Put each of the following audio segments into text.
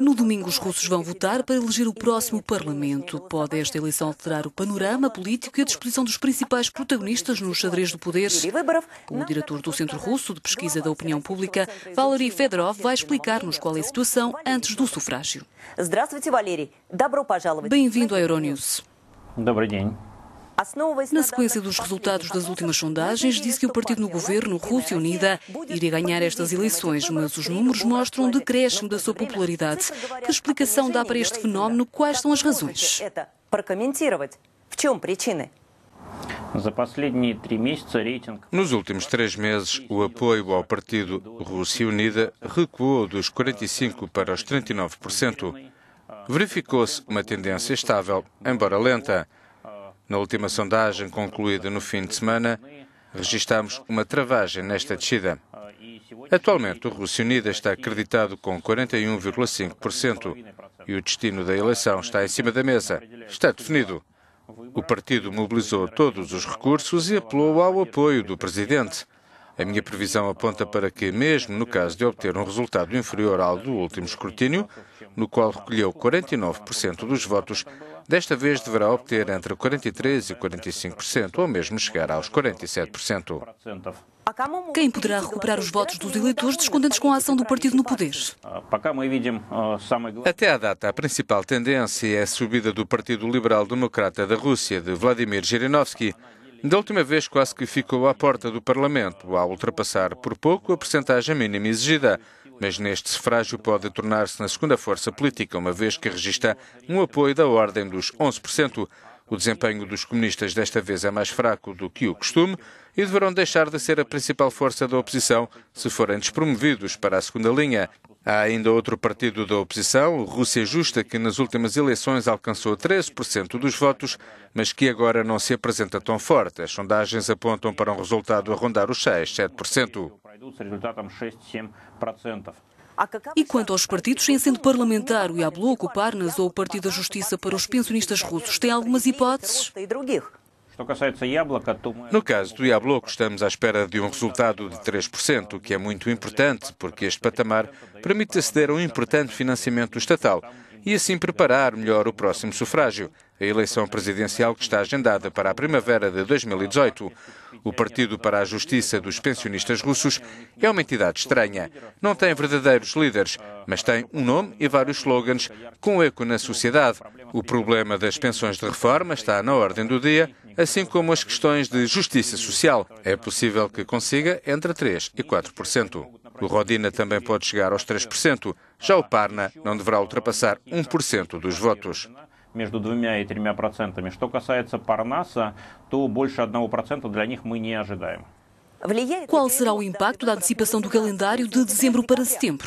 No domingo, os russos vão votar para eleger o próximo parlamento. Pode esta eleição alterar o panorama político e a disposição dos principais protagonistas no xadrez do poder? O diretor do Centro Russo de Pesquisa da Opinião Pública, Valery Fedorov, vai explicar-nos qual é a situação antes do sufrágio. Bem-vindo à Euronews. Добрый день. Na sequência dos resultados das últimas sondagens, disse que o é partido no governo, Rússia Unida, iria ganhar estas eleições, mas os números mostram um decréscimo da sua popularidade. Que explicação dá para este fenómeno? Quais são as razões? É Nos últimos três meses, o apoio ao partido Rússia Unida recuou dos 45% para os 39%. Verificou-se uma tendência estável, embora lenta. Na última sondagem concluída no fim de semana, registramos uma travagem nesta descida. Atualmente, o Rússia Unida está acreditado com 41,5% e o destino da eleição está em cima da mesa. Está definido. O partido mobilizou todos os recursos e apelou ao apoio do presidente. A minha previsão aponta para que, mesmo no caso de obter um resultado inferior ao do último escrutínio, no qual recolheu 49% dos votos, desta vez deverá obter entre 43% e 45%, ou mesmo chegar aos 47%. Quem poderá recuperar os votos dos eleitores descontentes com a ação do partido no poder? Até à data, a principal tendência é a subida do Partido Liberal Democrata da Rússia, de Vladimir Zhirinovsky, da última vez, quase que ficou à porta do Parlamento, ao ultrapassar por pouco a percentagem mínima exigida, mas neste sufrágio pode tornar-se na segunda força política, uma vez que registra um apoio da ordem dos 11%. O desempenho dos comunistas desta vez é mais fraco do que o costume e deverão deixar de ser a principal força da oposição se forem despromovidos para a segunda linha. Há ainda outro partido da oposição, o Rússia Justa, que nas últimas eleições alcançou 13% dos votos, mas que agora não se apresenta tão forte. As sondagens apontam para um resultado a rondar os 6, 7%. E quanto aos partidos, em sendo parlamentar, o Yabloko, o Parnas ou o Partido da Justiça para os pensionistas russos, tem algumas hipóteses? No caso do Yabloko, estamos à espera de um resultado de 3%, o que é muito importante, porque este patamar permite aceder a um importante financiamento estatal e assim preparar melhor o próximo sufrágio, a eleição presidencial que está agendada para a primavera de 2018. O Partido para a Justiça dos Pensionistas Russos é uma entidade estranha. Não tem verdadeiros líderes, mas tem um nome e vários slogans com eco na sociedade. O problema das pensões de reforma está na ordem do dia, assim como as questões de justiça social. É possível que consiga entre 3% e 4%. O Rodina também pode chegar aos 3%. Já o Parna não deverá ultrapassar 1% dos votos между двумя и тремя процентами. Что касается Парнаса, то больше одного процента для них мы не ожидаем. Qual será o impacto da antecipação do calendário de dezembro para setembro?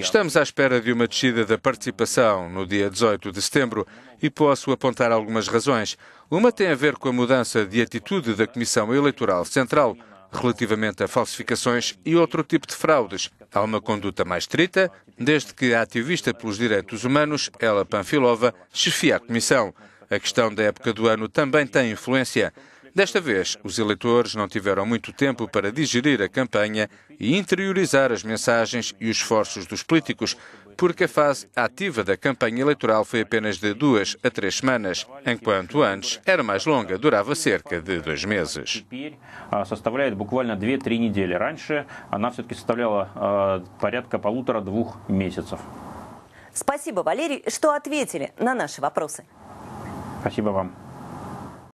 Estamos à espera de uma descida da participação no dia 18 de setembro e posso apontar algumas razões. Uma tem a ver com a mudança de atitude da Comissão Eleitoral Central relativamente a falsificações e outro tipo de fraudes. Há uma conduta mais estrita, desde que a ativista pelos direitos humanos, Ela Panfilova, chefia a comissão. A questão da época do ano também tem influência. Desta vez, os eleitores não tiveram muito tempo para digerir a campanha e interiorizar as mensagens e os esforços dos políticos, porque a fase ativa da campanha eleitoral foi apenas de duas a três semanas, enquanto antes era mais longa, durava cerca de dois meses. Спасибо, Валерий, что ответили на наши вопросы. Спасибо вам.